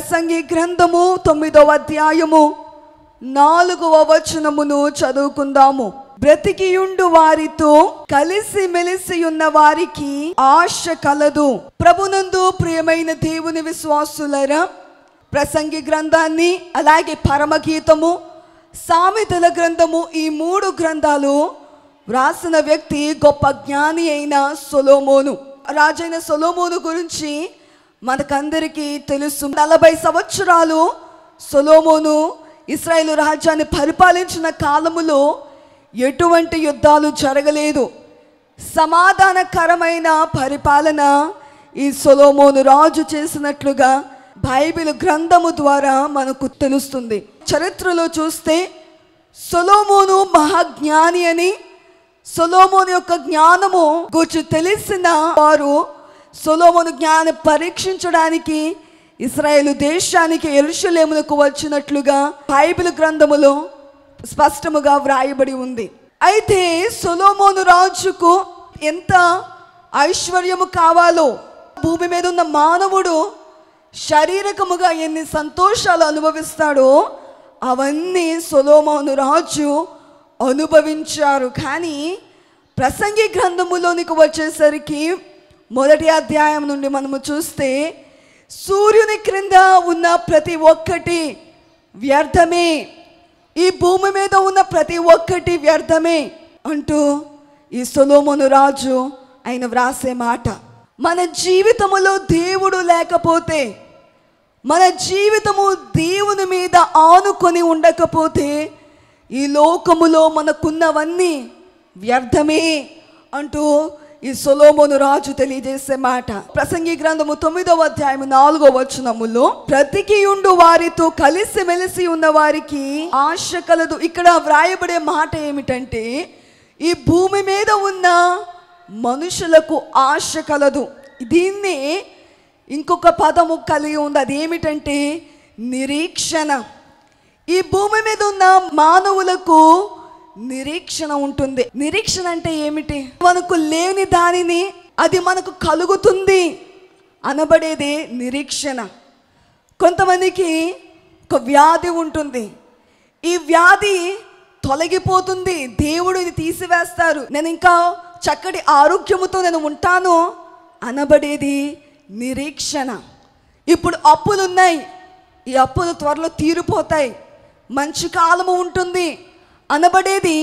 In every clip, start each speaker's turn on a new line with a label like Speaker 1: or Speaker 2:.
Speaker 1: ప్రసంగి గ్రంథము తొమ్మిదవ అధ్యాయము నాలుగవ వచనమును చదువుకుందాము బ్రతికియుండు వారితో కలిసి మెలిసి ఉన్న వారికి ఆశ కలదు ప్రభునందు ప్రియమైన దేవుని విశ్వాసులరా ప్రసంగి గ్రంథాన్ని అలాగే పరమగీతము సామెతల గ్రంథము ఈ మూడు గ్రంథాలు వ్రాసిన వ్యక్తి గొప్ప జ్ఞాని అయిన సొలోమోను రాజైన సొలోమోను గురించి మనకందరికీ తెలుసు నలభై సంవత్సరాలు సొలోమోను ఇస్రాయేల్ రాజ్యాన్ని పరిపాలించిన కాలములో ఎటువంటి యుద్ధాలు జరగలేదు సమాధానకరమైన పరిపాలన ఈ సొలోమోను రాజు చేసినట్లుగా బైబిల్ గ్రంథము ద్వారా మనకు తెలుస్తుంది చరిత్రలో చూస్తే సొలోమోను మహాజ్ఞాని అని సొలోమోను యొక్క జ్ఞానము గురించి తెలిసిన వారు సొలోమును జ్ఞాన పరీక్షించడానికి ఇస్రాయేల్ దేశానికి ఎరుషులేములకు వచ్చినట్లుగా బైబిల్ గ్రంథములో స్పష్టముగా వ్రాయబడి ఉంది అయితే సొలోమోను రాజుకు ఎంత ఐశ్వర్యము కావాలో భూమి మీద ఉన్న మానవుడు శారీరకముగా ఎన్ని సంతోషాలు అనుభవిస్తాడో అవన్నీ సొలోమోను రాజు అనుభవించారు కానీ ప్రసంగి గ్రంథములోనికి వచ్చేసరికి మొదటి అధ్యాయం నుండి మనము చూస్తే సూర్యుని క్రింద ఉన్న ప్రతి ఒక్కటి వ్యర్థమే ఈ భూమి మీద ఉన్న ప్రతి ఒక్కటి వ్యర్థమే అంటూ ఈ సులోమును రాజు ఆయన వ్రాసే మాట మన జీవితములో దేవుడు లేకపోతే మన జీవితము దేవుని మీద ఆనుకొని ఉండకపోతే ఈ లోకములో మనకున్నవన్నీ వ్యర్థమే అంటూ ఈ సొలోమోను రాజు తెలియజేసే మాట ప్రసంగి గ్రంథము తొమ్మిదవ అధ్యాయము నాలుగో వచనములో ఉండు వారితో కలిసి మెలిసి ఉన్న వారికి ఆశ కలదు ఇక్కడ వ్రాయబడే మాట ఏమిటంటే ఈ భూమి మీద ఉన్న మనుషులకు ఆశ కలదు దీన్ని ఇంకొక పదము కలిగి ఉంది అదేమిటంటే నిరీక్షణ ఈ భూమి మీద ఉన్న మానవులకు నిరీక్షణ ఉంటుంది నిరీక్షణ అంటే ఏమిటి మనకు లేని దానిని అది మనకు కలుగుతుంది అనబడేది నిరీక్షణ కొంతమందికి ఒక వ్యాధి ఉంటుంది ఈ వ్యాధి తొలగిపోతుంది దేవుడు ఇది తీసివేస్తారు నేను ఇంకా చక్కటి ఆరోగ్యముతో నేను ఉంటాను అనబడేది నిరీక్షణ ఇప్పుడు అప్పులు ఉన్నాయి ఈ అప్పులు త్వరలో తీరిపోతాయి మంచి కాలము ఉంటుంది అనబడేది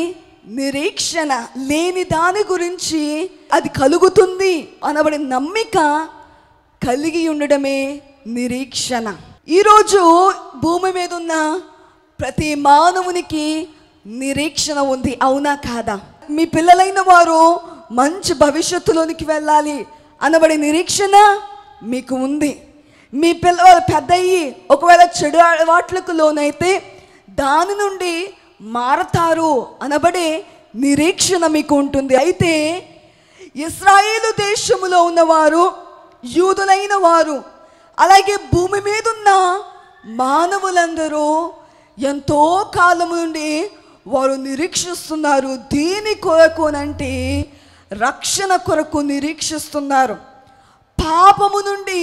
Speaker 1: నిరీక్షణ లేని దాని గురించి అది కలుగుతుంది అనబడే నమ్మిక కలిగి ఉండడమే నిరీక్షణ ఈరోజు భూమి మీద ఉన్న ప్రతి మానవునికి నిరీక్షణ ఉంది అవునా కాదా మీ పిల్లలైన వారు మంచి భవిష్యత్తులోనికి వెళ్ళాలి అనబడే నిరీక్షణ మీకు ఉంది మీ పిల్లవారు పెద్దయ్యి ఒకవేళ చెడు అలవాట్లకు లోనైతే దాని నుండి మారతారు అనబడే నిరీక్షణ మీకు ఉంటుంది అయితే ఇస్రాయేలు దేశములో ఉన్నవారు యూదులైన వారు అలాగే భూమి మీద ఉన్న మానవులందరూ ఎంతో కాలం నుండి వారు నిరీక్షిస్తున్నారు దీని కొరకునంటే రక్షణ కొరకు నిరీక్షిస్తున్నారు పాపము నుండి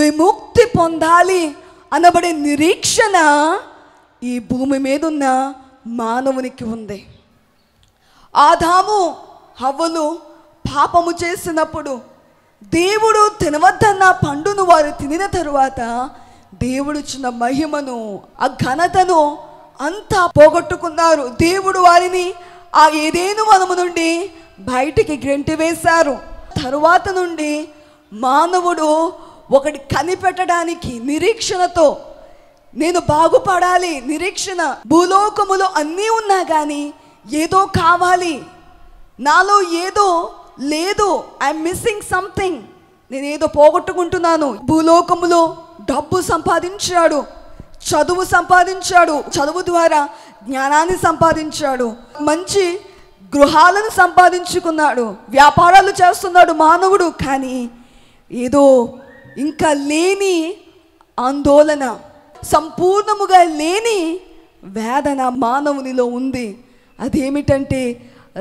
Speaker 1: విముక్తి పొందాలి అనబడే నిరీక్షణ ఈ భూమి మీద ఉన్న మానవునికి ఉంది ఆదాము హవ్వలు పాపము చేసినప్పుడు దేవుడు తినవద్దన్న పండును వారు తినిన తరువాత దేవుడు చిన్న మహిమను ఆ ఘనతను అంతా పోగొట్టుకున్నారు దేవుడు వారిని ఆ ఏదేను మనము నుండి బయటికి గ్రెంటి వేశారు తరువాత నుండి మానవుడు ఒకటి కనిపెట్టడానికి నిరీక్షణతో నేను బాగుపడాలి నిరీక్షణ భూలోకములో అన్నీ ఉన్నా కానీ ఏదో కావాలి నాలో ఏదో లేదు ఐఎమ్ మిస్సింగ్ సంథింగ్ నేను ఏదో పోగొట్టుకుంటున్నాను భూలోకములో డబ్బు సంపాదించాడు చదువు సంపాదించాడు చదువు ద్వారా జ్ఞానాన్ని సంపాదించాడు మంచి గృహాలను సంపాదించుకున్నాడు వ్యాపారాలు చేస్తున్నాడు మానవుడు కానీ ఏదో ఇంకా లేని ఆందోళన సంపూర్ణముగా లేని వేదన మానవునిలో ఉంది అదేమిటంటే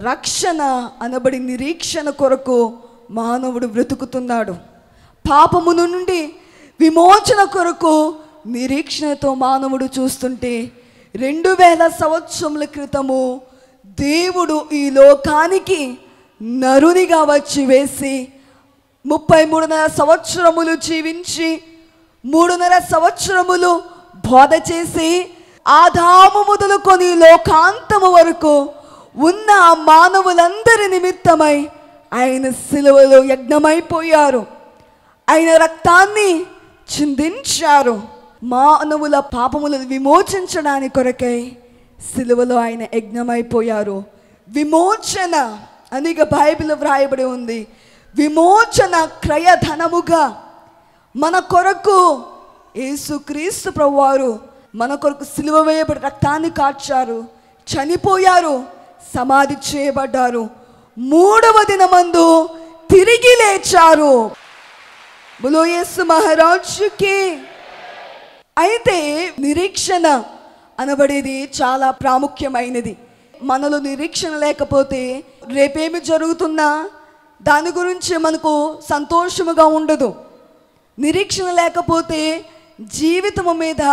Speaker 1: రక్షణ అనబడి నిరీక్షణ కొరకు మానవుడు బ్రతుకుతున్నాడు పాపము నుండి విమోచన కొరకు నిరీక్షణతో మానవుడు చూస్తుంటే రెండు వేల సంవత్సరముల క్రితము దేవుడు ఈ లోకానికి నరునిగా వచ్చి వేసి ముప్పై మూడున్నర సంవత్సరములు జీవించి మూడున్నర సంవత్సరములు బోధ చేసి ఆదాము మొదలుకొని లోకాంతము వరకు ఉన్న ఆ మానవులందరి నిమిత్తమై ఆయన సిలువలో యజ్ఞమైపోయారు ఆయన రక్తాన్ని చిందించారు మానవుల పాపములను విమోచించడానికి కొరకై సిలువలో ఆయన యజ్ఞమైపోయారు విమోచన అనేక బైబిల్ వ్రాయబడి ఉంది విమోచన క్రయధనముగా మన కొరకు యేసుక్రీస్తు ప్రభువారు మన కొరకు సిలువ వేయబడి రక్తాన్ని కాచారు చనిపోయారు సమాధి చేయబడ్డారు మూడవ దినమందు తిరిగి లేచారు బులోయేసు మహారాజుకి అయితే నిరీక్షణ అనబడేది చాలా ప్రాముఖ్యమైనది మనలో నిరీక్షణ లేకపోతే రేపేమి జరుగుతున్నా దాని గురించి మనకు సంతోషముగా ఉండదు నిరీక్షణ లేకపోతే జీవితము మీద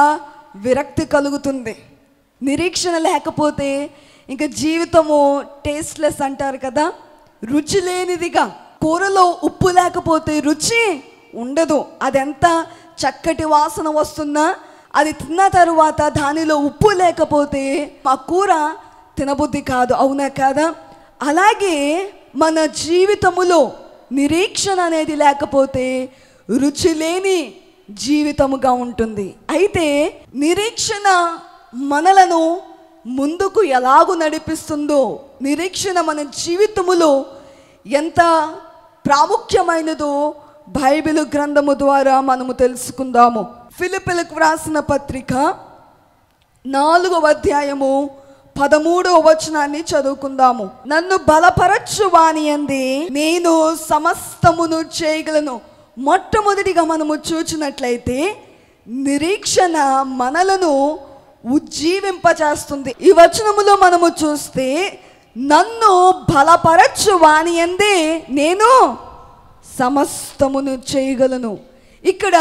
Speaker 1: విరక్తి కలుగుతుంది నిరీక్షణ లేకపోతే ఇంకా జీవితము టేస్ట్లెస్ అంటారు కదా రుచి లేనిదిగా కూరలో ఉప్పు లేకపోతే రుచి ఉండదు అదెంత చక్కటి వాసన వస్తున్నా అది తిన్న తరువాత దానిలో ఉప్పు లేకపోతే మా కూర తినబుద్ధి కాదు అవునా కాదా అలాగే మన జీవితములో నిరీక్షణ అనేది లేకపోతే రుచి లేని జీవితముగా ఉంటుంది అయితే నిరీక్షణ మనలను ముందుకు ఎలాగు నడిపిస్తుందో నిరీక్షణ మన జీవితములో ఎంత ప్రాముఖ్యమైనదో బైబిల్ గ్రంథము ద్వారా మనము తెలుసుకుందాము ఫిలిపిలకు వ్రాసిన పత్రిక నాలుగవ అధ్యాయము పదమూడవ వచనాన్ని చదువుకుందాము నన్ను బలపరచు వాణి అంది నేను సమస్తమును చేయగలను మొట్టమొదటిగా మనము చూచినట్లయితే నిరీక్షణ మనలను ఉజ్జీవింపచేస్తుంది ఈ వచనములో మనము చూస్తే నన్ను బలపరచు వాణి అందే నేను సమస్తమును చేయగలను ఇక్కడ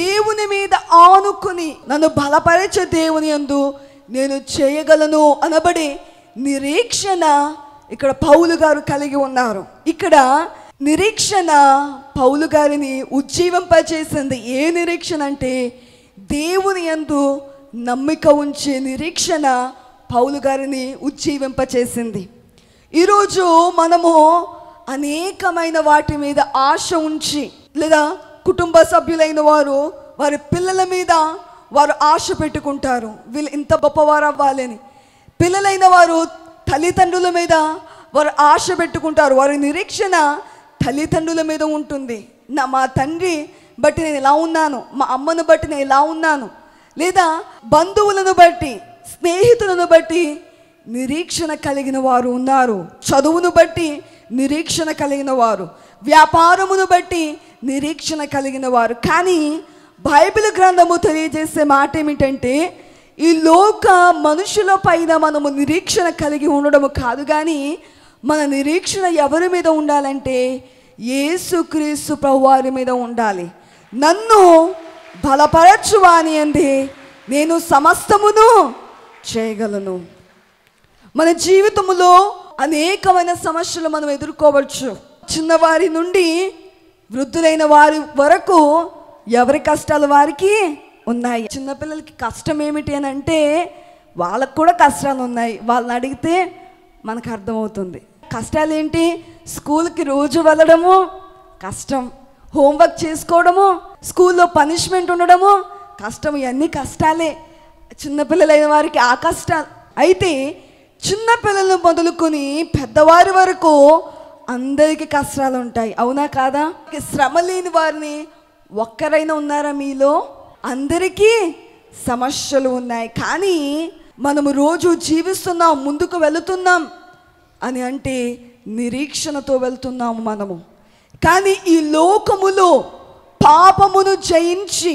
Speaker 1: దేవుని మీద ఆనుకుని నన్ను బలపరచే దేవుని అందు నేను చేయగలను అనబడి నిరీక్షణ ఇక్కడ పౌలు గారు కలిగి ఉన్నారు ఇక్కడ నిరీక్షణ పౌలు గారిని ఉజ్జీవింపజేసింది ఏ నిరీక్షణ అంటే దేవుని ఎందు నమ్మిక ఉంచే నిరీక్షణ పౌలు గారిని ఉజ్జీవింపచేసింది ఈరోజు మనము అనేకమైన వాటి మీద ఆశ ఉంచి లేదా కుటుంబ సభ్యులైన వారు వారి పిల్లల మీద వారు ఆశ పెట్టుకుంటారు వీళ్ళు ఇంత గొప్పవారు అవ్వాలని పిల్లలైన వారు తల్లిదండ్రుల మీద వారు ఆశ పెట్టుకుంటారు వారి నిరీక్షణ తల్లిదండ్రుల మీద ఉంటుంది నా మా తండ్రి బట్టి నేను ఇలా ఉన్నాను మా అమ్మను బట్టి నేను ఇలా ఉన్నాను లేదా బంధువులను బట్టి స్నేహితులను బట్టి నిరీక్షణ కలిగిన వారు ఉన్నారు చదువును బట్టి నిరీక్షణ కలిగిన వారు వ్యాపారమును బట్టి నిరీక్షణ కలిగిన వారు కానీ బైబిల్ గ్రంథము తెలియజేసే మాట ఏమిటంటే ఈ లోక మనుషుల పైన మనము నిరీక్షణ కలిగి ఉండడము కాదు కానీ మన నిరీక్షణ ఎవరి మీద ఉండాలంటే యేసుక్రీస్తు ప్రభువారి మీద ఉండాలి నన్ను బలపరచువాని అంది నేను సమస్తమును చేయగలను మన జీవితములో అనేకమైన సమస్యలు మనం ఎదుర్కోవచ్చు చిన్నవారి నుండి వృద్ధులైన వారి వరకు ఎవరి కష్టాలు వారికి ఉన్నాయి చిన్నపిల్లలకి కష్టం ఏమిటి అని అంటే వాళ్ళకు కూడా కష్టాలు ఉన్నాయి వాళ్ళని అడిగితే మనకు అర్థమవుతుంది కష్టాలు ఏంటి స్కూల్కి రోజు వెళ్ళడము కష్టం హోంవర్క్ చేసుకోవడము స్కూల్లో పనిష్మెంట్ ఉండడము కష్టం ఇవన్నీ కష్టాలే చిన్నపిల్లలైన వారికి ఆ కష్టాలు అయితే చిన్నపిల్లలను మొదలుకొని పెద్దవారి వరకు అందరికీ కష్టాలు ఉంటాయి అవునా కాదా శ్రమ లేని వారిని ఒక్కరైనా ఉన్నారా మీలో అందరికీ సమస్యలు ఉన్నాయి కానీ మనము రోజు జీవిస్తున్నాం ముందుకు వెళుతున్నాం అని అంటే నిరీక్షణతో వెళ్తున్నాము మనము కానీ ఈ లోకములో పాపమును జయించి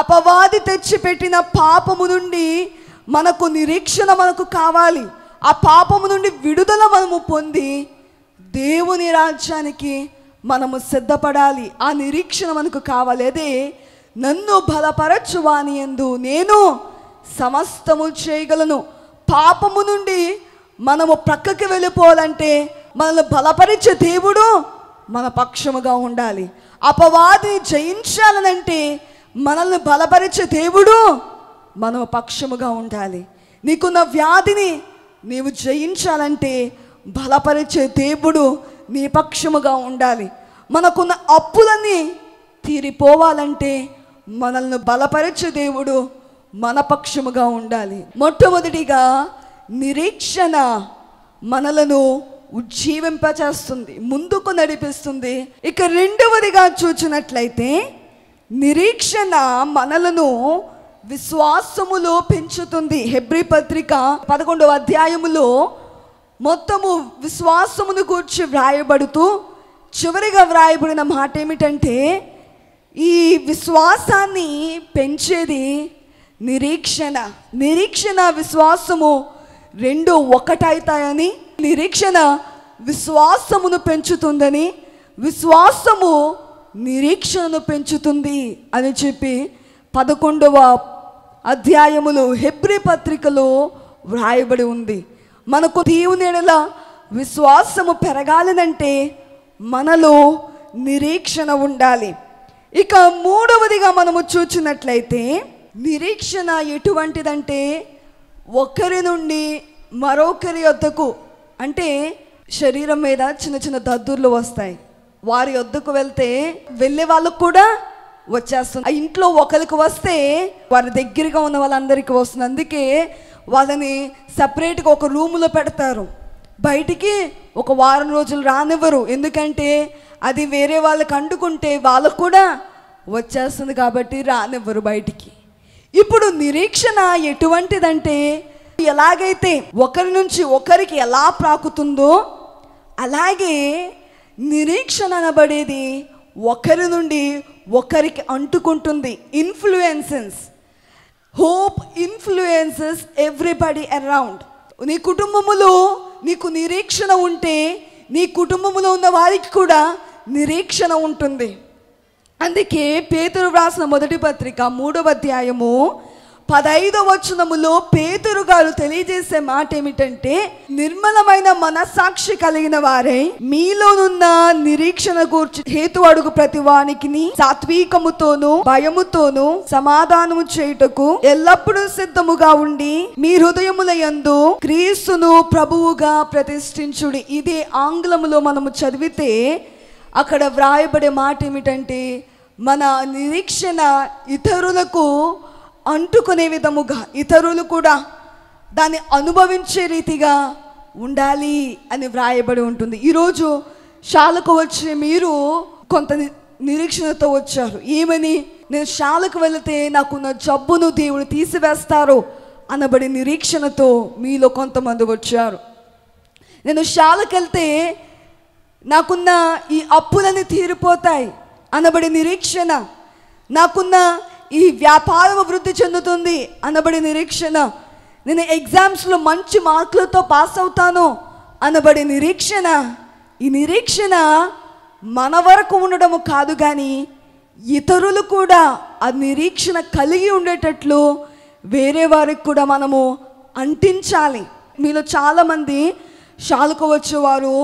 Speaker 1: అపవాది తెచ్చిపెట్టిన పాపము నుండి మనకు నిరీక్షణ మనకు కావాలి ఆ పాపము నుండి విడుదల మనము పొంది దేవుని రాజ్యానికి మనము సిద్ధపడాలి ఆ నిరీక్షణ మనకు కావాలి అదే నన్ను బలపరచువాని ఎందు నేను సమస్తము చేయగలను పాపము నుండి మనము ప్రక్కకి వెళ్ళిపోవాలంటే మనల్ని బలపరిచే దేవుడు మన పక్షముగా ఉండాలి అపవాదిని జయించాలనంటే మనల్ని బలపరిచే దేవుడు మనం పక్షముగా ఉండాలి నీకున్న వ్యాధిని నీవు జయించాలంటే బలపరిచే దేవుడు నీ పక్షముగా ఉండాలి మనకున్న అప్పులన్నీ తీరిపోవాలంటే మనల్ని బలపరిచే దేవుడు మన పక్షముగా ఉండాలి మొట్టమొదటిగా నిరీక్షణ మనలను ఉజ్జీవింపచేస్తుంది ముందుకు నడిపిస్తుంది ఇక రెండవదిగా చూచినట్లయితే నిరీక్షణ మనలను విశ్వాసములో పెంచుతుంది హెబ్రి పత్రిక పదకొండవ అధ్యాయములో మొత్తము విశ్వాసమును కూర్చి వ్రాయబడుతూ చివరిగా వ్రాయబడిన మాట ఏమిటంటే ఈ విశ్వాసాన్ని పెంచేది నిరీక్షణ నిరీక్షణ విశ్వాసము రెండు ఒకటవుతాయని నిరీక్షణ విశ్వాసమును పెంచుతుందని విశ్వాసము నిరీక్షణను పెంచుతుంది అని చెప్పి పదకొండవ అధ్యాయములు హెబ్రి పత్రికలో వ్రాయబడి ఉంది మనకు దేవునేడల విశ్వాసము పెరగాలనంటే మనలో నిరీక్షణ ఉండాలి ఇక మూడవదిగా మనము చూచినట్లయితే నిరీక్షణ ఎటువంటిదంటే ఒకరి నుండి మరొకరి వద్దకు అంటే శరీరం మీద చిన్న చిన్న దద్దుర్లు వస్తాయి వారి వద్దకు వెళ్తే వెళ్ళే వాళ్ళకు కూడా వచ్చేస్తుంది ఆ ఇంట్లో ఒకరికి వస్తే వారి దగ్గరగా ఉన్న వాళ్ళందరికీ వస్తుంది అందుకే వాళ్ళని సపరేట్గా ఒక రూములో పెడతారు బయటికి ఒక వారం రోజులు రానివ్వరు ఎందుకంటే అది వేరే వాళ్ళకి అంటుకుంటే వాళ్ళకు కూడా వచ్చేస్తుంది కాబట్టి రానివ్వరు బయటికి ఇప్పుడు నిరీక్షణ ఎటువంటిదంటే ఎలాగైతే ఒకరి నుంచి ఒకరికి ఎలా ప్రాకుతుందో అలాగే నిరీక్షణ అనబడేది ఒకరి నుండి ఒకరికి అంటుకుంటుంది influences hope influences everybody around నీ కుటుంబములో నీకు నిరీక్షణ ఉంటే నీ కుటుంబంలో ఉన్న వారికి కూడా నిరీక్షణ ఉంటుంది అందుకే పేతురు వ్రాసిన మొదటి పత్రిక మూడవ అధ్యాయము పదైదవ వచనములో పేతురు గారు తెలియజేసే మాట ఏమిటంటే నిర్మలమైన మనస్సాక్షి కలిగిన వారే మీలోనున్న నిరీక్షణ కూర్చు హేతు అడుగు ప్రతి వానికి సాత్వికముతోనూ భయముతోనూ సమాధానము చేయుటకు ఎల్లప్పుడూ సిద్ధముగా ఉండి మీ హృదయముల యందు క్రీస్తును ప్రభువుగా ప్రతిష్ఠించుడి ఇది ఆంగ్లములో మనము చదివితే అక్కడ వ్రాయబడే మాట ఏమిటంటే మన నిరీక్షణ ఇతరులకు అంటుకునే విధముగా ఇతరులు కూడా దాన్ని అనుభవించే రీతిగా ఉండాలి అని వ్రాయబడి ఉంటుంది ఈరోజు శాలకు వచ్చే మీరు కొంత నిరీక్షణతో వచ్చారు ఏమని నేను శాలకు వెళితే నాకున్న జబ్బును దేవుడు తీసివేస్తారు అనబడి నిరీక్షణతో మీలో కొంతమంది వచ్చారు నేను శాలకు వెళ్తే నాకున్న ఈ అప్పులన్నీ తీరిపోతాయి అనబడి నిరీక్షణ నాకున్న ఈ వ్యాపారం వృద్ధి చెందుతుంది అనబడి నిరీక్షణ నేను ఎగ్జామ్స్లో మంచి మార్కులతో పాస్ అవుతాను అనబడి నిరీక్షణ ఈ నిరీక్షణ మన వరకు ఉండడము కాదు కానీ ఇతరులు కూడా ఆ నిరీక్షణ కలిగి ఉండేటట్లు వేరే వారికి కూడా మనము అంటించాలి మీలో చాలామంది శాలుకోవచ్చు వారు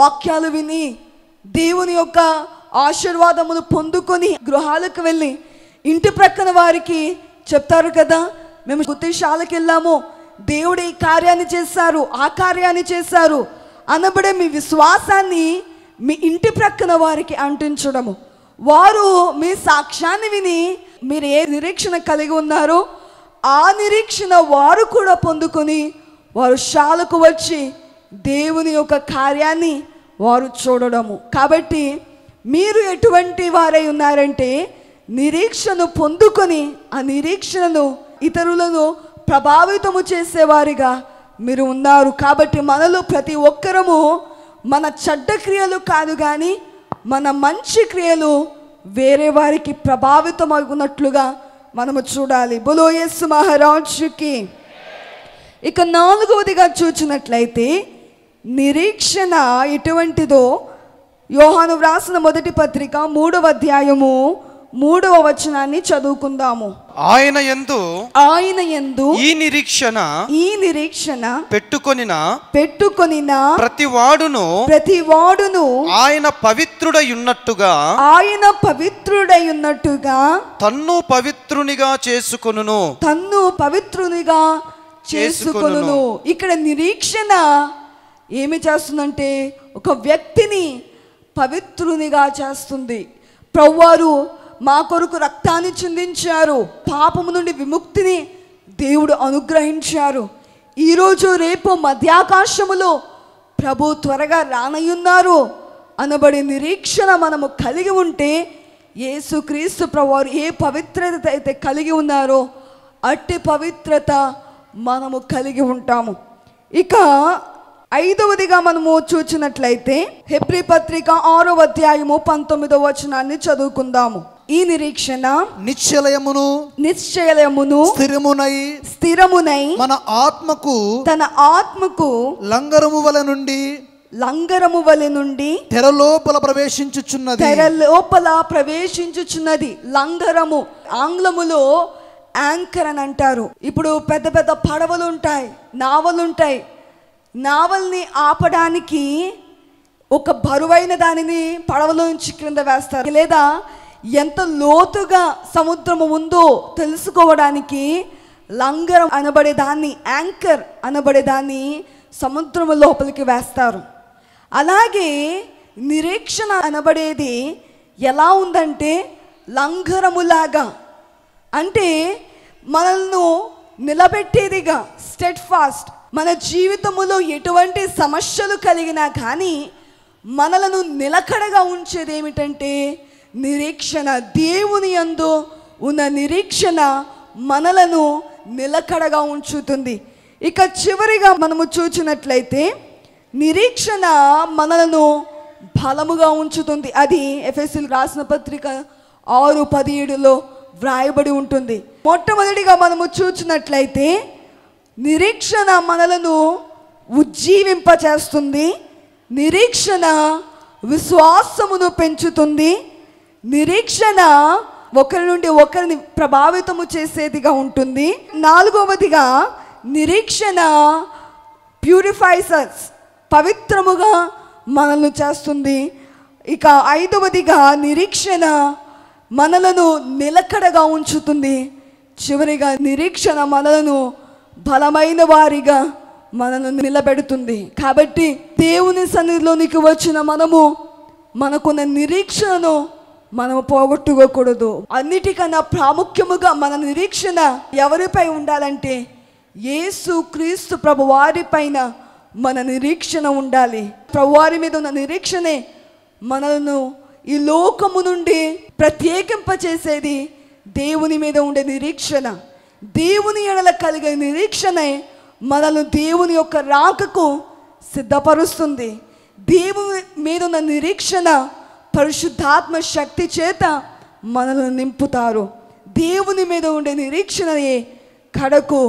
Speaker 1: వాక్యాలు విని దేవుని యొక్క ఆశీర్వాదమును పొందుకొని గృహాలకు వెళ్ళి ఇంటి ప్రక్కన వారికి చెప్తారు కదా మేము గుత్తిశాలకు వెళ్ళాము దేవుడు ఈ కార్యాన్ని చేశారు ఆ కార్యాన్ని చేశారు అనబడే మీ విశ్వాసాన్ని మీ ఇంటి ప్రక్కన వారికి అంటించడము వారు మీ సాక్ష్యాన్ని విని మీరు ఏ నిరీక్షణ కలిగి ఉన్నారో ఆ నిరీక్షణ వారు కూడా పొందుకొని వారు శాలకు వచ్చి దేవుని యొక్క కార్యాన్ని వారు చూడడము కాబట్టి మీరు ఎటువంటి వారై ఉన్నారంటే నిరీక్షను పొందుకొని ఆ నిరీక్షను ఇతరులను ప్రభావితము చేసేవారిగా మీరు ఉన్నారు కాబట్టి మనలో ప్రతి ఒక్కరము మన చెడ్డ క్రియలు కాదు కానీ మన మంచి క్రియలు వేరే వారికి ప్రభావితం అవుతున్నట్లుగా మనము చూడాలి బులోయస్ మహారాజుకి ఇక నాలుగవదిగా చూచినట్లయితే నిరీక్షణ ఎటువంటిదో యోహాను వ్రాసిన మొదటి పత్రిక మూడవ అధ్యాయము మూడవ వచనాన్ని చదువుకుందాము ఆయన ఎందు ఆయన ఎందు ఈ నిరీక్షణ ఈ నిరీక్షణ పెట్టుకొనిన పెట్టుకొనిన ప్రతి వాడును ప్రతి వాడును ఆయన పవిత్రుడై ఉన్నట్టుగా ఆయన పవిత్రుడై ఉన్నట్టుగా తన్ను పవిత్రునిగా చేసుకును తన్ను పవిత్రునిగా
Speaker 2: చేసుకును
Speaker 1: ఇక్కడ నిరీక్షణ ఏమి చేస్తుందంటే ఒక వ్యక్తిని పవిత్రునిగా చేస్తుంది ప్రవ్వారు మా కొరకు రక్తాన్ని చిందించారు పాపము నుండి విముక్తిని దేవుడు అనుగ్రహించారు ఈరోజు రేపు మధ్యాకాశములో ప్రభు త్వరగా రానయ్యున్నారు అనబడి నిరీక్షణ మనము కలిగి ఉంటే యేసుక్రీస్తు ప్రభువారు ఏ పవిత్రత అయితే కలిగి ఉన్నారో అట్టి పవిత్రత మనము కలిగి ఉంటాము ఇక ఐదవదిగా మనము చూచినట్లయితే హెబ్రి పత్రిక ఆరో అధ్యాయము పంతొమ్మిదవ వచనాన్ని చదువుకుందాము ఈ నిరీక్షణ నిశ్చలయమును నిశ్చలయమును స్థిరమునై స్థిరమునై మన ఆత్మకు తన ఆత్మకు లంగరము వల నుండి లంగరము వలె నుండి తెరలోపల ప్రవేశించుచున్నది లోపల ప్రవేశించుచున్నది లంగరము ఆంగ్లములో యాంకర్ అని అంటారు ఇప్పుడు పెద్ద పెద్ద పడవలు ఉంటాయి నావలుంటాయి నావల్ని ఆపడానికి ఒక బరువైన దానిని పడవలోంచి క్రింద వేస్తారు లేదా ఎంత లోతుగా సముద్రము ఉందో తెలుసుకోవడానికి లంగరం అనబడే దాన్ని యాంకర్ అనబడే దాన్ని సముద్రము లోపలికి వేస్తారు అలాగే నిరీక్షణ అనబడేది ఎలా ఉందంటే లంగరములాగా అంటే మనల్ని నిలబెట్టేదిగా స్టెడ్ ఫాస్ట్ మన జీవితములో ఎటువంటి సమస్యలు కలిగినా కానీ మనలను నిలకడగా ఉంచేది ఏమిటంటే నిరీక్షణ దేవుని అందు ఉన్న నిరీక్షణ మనలను నిలకడగా ఉంచుతుంది ఇక చివరిగా మనము చూచినట్లయితే నిరీక్షణ మనలను బలముగా ఉంచుతుంది అది ఎఫ్ఎస్ఎల్ రాసిన పత్రిక ఆరు పదిహేడులో వ్రాయబడి ఉంటుంది మొట్టమొదటిగా మనము చూచినట్లయితే నిరీక్షణ మనలను ఉజ్జీవింపచేస్తుంది నిరీక్షణ విశ్వాసమును పెంచుతుంది నిరీక్షణ ఒకరి నుండి ఒకరిని ప్రభావితము చేసేదిగా ఉంటుంది నాలుగవదిగా నిరీక్షణ ప్యూరిఫైసర్స్ పవిత్రముగా మనల్ని చేస్తుంది ఇక ఐదవదిగా నిరీక్షణ మనలను నిలకడగా ఉంచుతుంది చివరిగా నిరీక్షణ మనలను బలమైన వారిగా మనను నిలబెడుతుంది కాబట్టి దేవుని సన్నిధిలోనికి వచ్చిన మనము మనకున్న నిరీక్షణను మనము పోగొట్టుకోకూడదు అన్నిటికన్నా ప్రాముఖ్యముగా మన నిరీక్షణ ఎవరిపై ఉండాలంటే యేసు క్రీస్తు ప్రభు వారిపైన మన నిరీక్షణ ఉండాలి ప్రభువారి మీద ఉన్న నిరీక్షణే మనను ఈ లోకము నుండి ప్రత్యేకింపచేసేది దేవుని మీద ఉండే నిరీక్షణ దేవుని ఎడల కలిగే నిరీక్షణే మనల్ని దేవుని యొక్క రాకకు సిద్ధపరుస్తుంది దేవుని మీదున్న నిరీక్షణ పరిశుద్ధాత్మ శక్తి చేత మనల్ని నింపుతారు దేవుని మీద ఉండే నిరీక్షణయే కడకు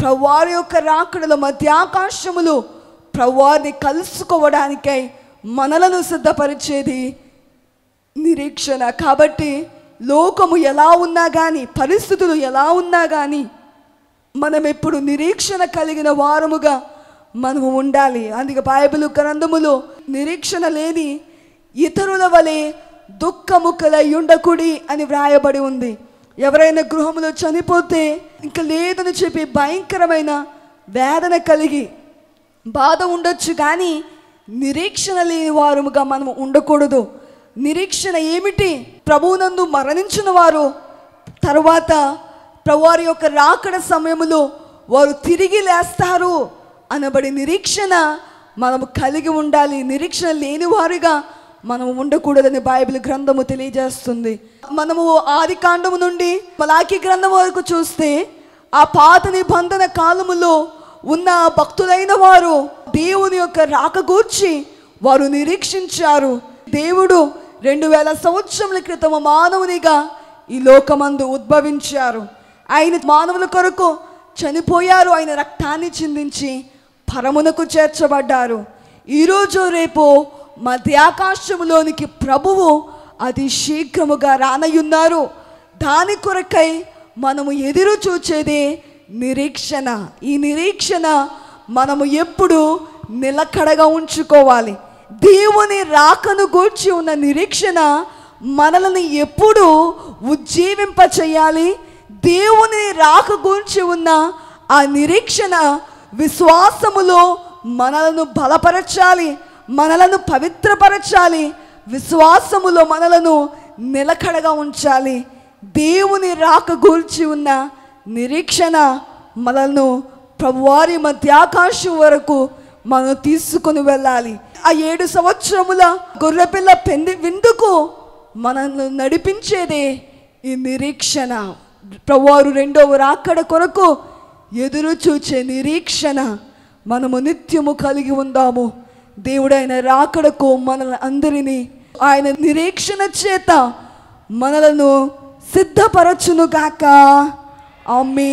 Speaker 1: ప్రవారి యొక్క మధ్య మధ్యాకాశములు ప్రవారిని కలుసుకోవడానికై మనలను సిద్ధపరిచేది నిరీక్షణ కాబట్టి లోకము ఎలా ఉన్నా కానీ పరిస్థితులు ఎలా ఉన్నా కానీ మనం ఎప్పుడు నిరీక్షణ కలిగిన వారముగా మనము ఉండాలి అందుకే బైబిల్ గ్రంథములు నిరీక్షణ లేని ఇతరుల వలె దుఃఖముఖలై ఉండకుడి అని వ్రాయబడి ఉంది ఎవరైనా గృహంలో చనిపోతే ఇంకా లేదని చెప్పి భయంకరమైన వేదన కలిగి బాధ ఉండొచ్చు కానీ నిరీక్షణ లేని వారముగా మనము ఉండకూడదు నిరీక్షణ ఏమిటి ప్రభువునందు మరణించిన వారు తర్వాత ప్రభువారి యొక్క రాకడ సమయంలో వారు తిరిగి లేస్తారు అనబడి నిరీక్షణ మనము కలిగి ఉండాలి నిరీక్షణ లేని వారిగా మనము ఉండకూడదని బైబిల్ గ్రంథము తెలియజేస్తుంది మనము ఆది కాండము నుండి మలాఖీ గ్రంథం వరకు చూస్తే ఆ పాత నిబంధన కాలములో ఉన్న భక్తులైన వారు దేవుని యొక్క రాకగూర్చి వారు నిరీక్షించారు దేవుడు రెండు వేల సంవత్సరముల క్రితము మానవునిగా ఈ లోకమందు ఉద్భవించారు ఆయన మానవుల కొరకు చనిపోయారు ఆయన రక్తాన్ని చిందించి పరమునకు చేర్చబడ్డారు ఈరోజు రేపు మధ్యాకాశములోనికి ప్రభువు అది శీఘ్రముగా రానయ్యున్నారు దాని కొరకై మనము ఎదురు చూచేది నిరీక్షణ ఈ నిరీక్షణ మనము ఎప్పుడు నిలకడగా ఉంచుకోవాలి దేవుని రాకను గూర్చి ఉన్న నిరీక్షణ మనల్ని ఎప్పుడు ఉజ్జీవింప చేయాలి దేవుని రాక గూర్చి ఉన్న ఆ నిరీక్షణ విశ్వాసములో మనలను బలపరచాలి మనలను పవిత్రపరచాలి విశ్వాసములో మనలను నిలకడగా ఉంచాలి దేవుని రాక గూర్చి ఉన్న నిరీక్షణ మనలను ప్రవారి మధ్యాకాశం వరకు మనం తీసుకుని వెళ్ళాలి ఆ ఏడు సంవత్సరముల గొర్రెపిల్ల పెంది విందుకు మనల్ని నడిపించేదే ఈ నిరీక్షణ ప్రవారు రెండవ రాకడ కొరకు ఎదురు చూచే నిరీక్షణ మనము నిత్యము కలిగి ఉందాము దేవుడైన రాకడకు మనల్ని అందరినీ ఆయన నిరీక్షణ చేత మనలను సిద్ధపరచునుగాక ఆమె